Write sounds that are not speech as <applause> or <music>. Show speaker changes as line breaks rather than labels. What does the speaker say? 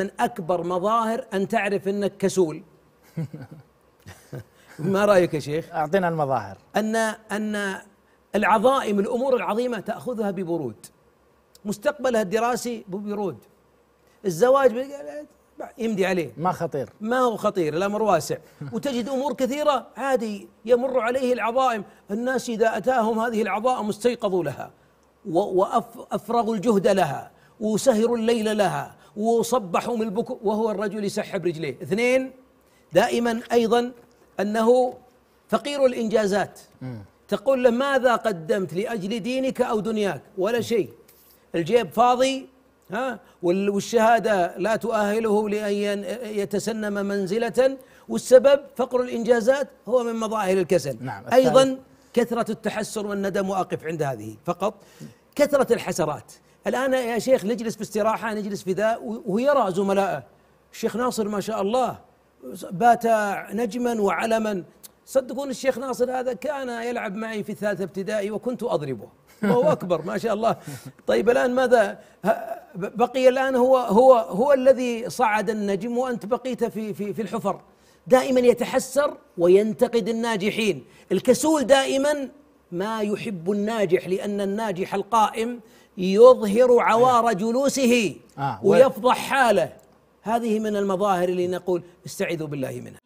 من اكبر مظاهر ان تعرف انك كسول <laughs> ما رايك يا شيخ اعطينا المظاهر ان ان العظائم الامور العظيمه تاخذها ببرود مستقبلها الدراسي ببرود الزواج يمدي عليه ما خطير ما هو خطير الامر واسع <laughs> وتجد امور كثيره عادي يمر عليه العظائم الناس اذا اتاهم هذه العظائم استيقظوا لها وافرغوا الجهد لها وسهروا الليل لها وصبحوا من البكو وهو الرجل يسحب رجليه اثنين دائما أيضا أنه فقير الإنجازات تقول له ماذا قدمت لأجل دينك أو دنياك ولا شيء الجيب فاضي ها والشهادة لا تؤهله لأن يتسنم منزلة والسبب فقر الإنجازات هو من مظاهر الكسل نعم أيضا كثرة التحسر والندم وأقف عند هذه فقط كثرة الحسرات الآن يا شيخ نجلس في استراحة نجلس في ذا ويرى زملائه الشيخ ناصر ما شاء الله بات نجما وعلما صدقون الشيخ ناصر هذا كان يلعب معي في الثالثة ابتدائي وكنت أضربه وهو أكبر ما شاء الله طيب الآن ماذا بقي الآن هو هو هو الذي صعد النجم وأنت بقيت في في في الحفر دائما يتحسر وينتقد الناجحين الكسول دائما ما يحب الناجح لأن الناجح القائم يظهر عوار جلوسه آه، ويفضح حاله هذه من المظاهر اللي نقول استعيذوا بالله منها